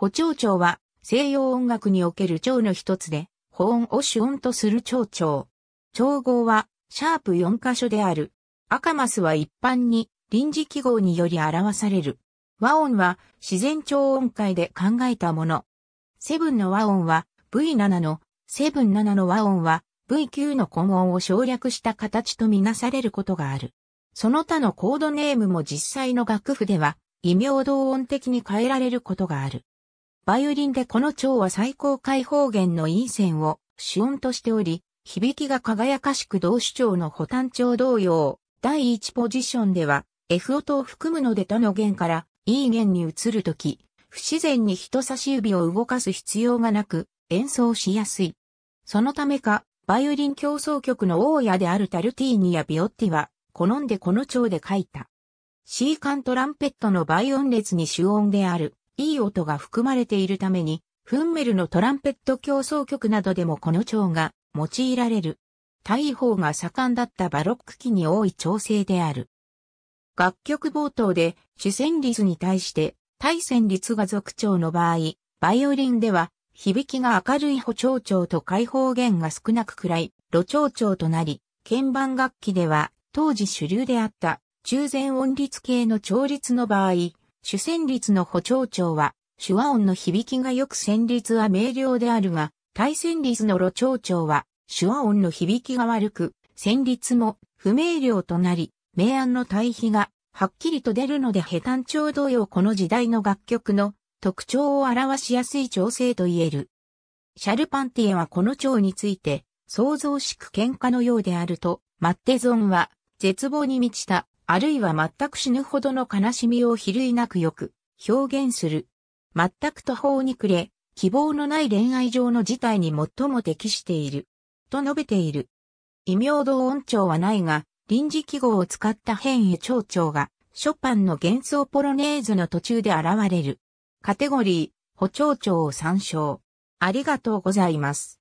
補聴調は西洋音楽における調の一つで、保音を主音とする調調。調合はシャープ4箇所である。赤マスは一般に臨時記号により表される。和音は自然調音階で考えたもの。セブンの和音は V7 の、セブン7の和音は V9 の根音を省略した形とみなされることがある。その他のコードネームも実際の楽譜では、異名同音的に変えられることがある。バイオリンでこの蝶は最高解放弦の陰線を主音としており、響きが輝かしく同主張の補単調同様、第一ポジションでは F 音を含むので他の弦から E 弦に移るとき、不自然に人差し指を動かす必要がなく演奏しやすい。そのためか、バイオリン競争曲の大家であるタルティーニやビオッティは、好んでこの蝶で書いた。シーカントランペットの倍音列に主音である、いい音が含まれているために、フンメルのトランペット競争曲などでもこの調が用いられる。大砲が盛んだったバロック期に多い調整である。楽曲冒頭で主旋律に対して対旋律が続調の場合、バイオリンでは響きが明るい補調調と開放弦が少なくくらい、路調調となり、鍵盤楽器では当時主流であった中前音律系の調律の場合、主旋律の補聴調は、手話音の響きが良く旋律は明瞭であるが、対旋律の路聴調は、手話音の響きが悪く、旋律も不明瞭となり、明暗の対比がはっきりと出るのでヘタン調同様この時代の楽曲の特徴を表しやすい調整と言える。シャルパンティエはこの調について、創造しく喧嘩のようであると、マッテゾンは絶望に満ちたあるいは全く死ぬほどの悲しみを比類なくよく表現する。全く途方に暮れ、希望のない恋愛上の事態に最も適している。と述べている。異名堂音調はないが、臨時記号を使った変異蝶調が、ショパンの幻想ポロネーズの途中で現れる。カテゴリー、補聴調を参照。ありがとうございます。